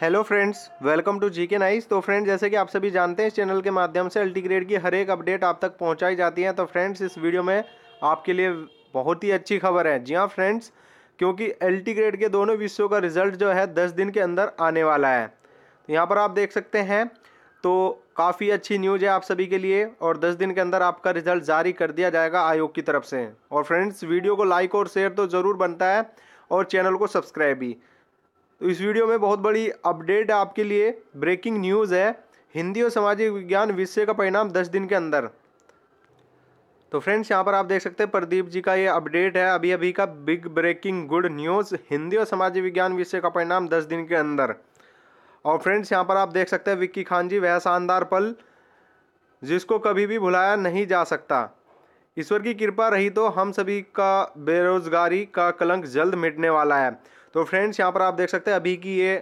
hello friends welcome to G K nice तो friend जैसे कि आप सभी जानते हैं इस चैनल के माध्यम से अल्टी ग्रेड की हर एक अपडेट आप तक पहुंचाई जाती है तो फ्रेंड्स इस वीडियो में आपके लिए बहुत ही अच्छी खबर है जी हाँ फ्रेंड्स क्योंकि अल्टी ग्रेड के दोनों विषयों का रिजल्ट जो है दस दिन के अंदर आने वाला है तो यहाँ पर आप देख सकते हैं तो काफ़ी अच्छी न्यूज़ है आप सभी के लिए और दस दिन के अंदर आपका रिजल्ट जारी कर दिया जाएगा आयोग की तरफ से और फ्रेंड्स वीडियो को लाइक और शेयर तो ज़रूर बनता है और चैनल को सब्सक्राइब भी तो इस वीडियो में बहुत बड़ी अपडेट है आपके लिए ब्रेकिंग न्यूज़ है हिंदी और सामाजिक विज्ञान विषय का परिणाम दस दिन के अंदर तो फ्रेंड्स यहाँ पर आप देख सकते हैं प्रदीप जी का ये अपडेट है अभी अभी का big breaking good news Hindi और सामाजिक विज्ञान विषय का परिणाम दस दिन के अंदर और फ्रेंड्स यहाँ पर आप देख सकते हैं विक्की खान जी वह शानदार पल जिसको कभी भी भुलाया नहीं जा सकता ईश्वर की कृपा रही तो हम सभी का बेरोजगारी का कलंक जल्द मिटने वाला है तो फ्रेंड्स यहाँ पर आप देख सकते हैं अभी की ये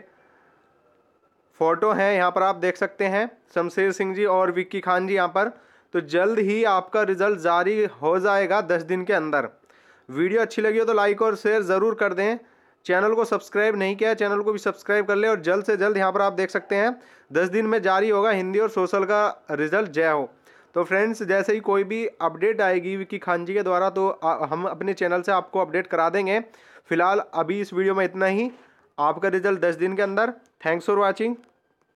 फ़ोटो है यहाँ पर आप देख सकते हैं शमशेर सिंह जी और विक्की खान जी यहाँ पर तो जल्द ही आपका रिजल्ट जारी हो जाएगा दस दिन के अंदर वीडियो अच्छी लगी हो तो लाइक और शेयर ज़रूर कर दें चैनल को सब्सक्राइब नहीं किया चैनल को भी सब्सक्राइब कर ले और जल्द से जल्द यहाँ पर आप देख सकते हैं दस दिन में जारी होगा हिंदी और सोशल का रिजल्ट जय हो तो फ्रेंड्स जैसे ही कोई भी अपडेट आएगी विकी खान जी के द्वारा तो हम अपने चैनल से आपको अपडेट करा देंगे फिलहाल अभी इस वीडियो में इतना ही आपका रिजल्ट दस दिन के अंदर थैंक्स फॉर वॉचिंग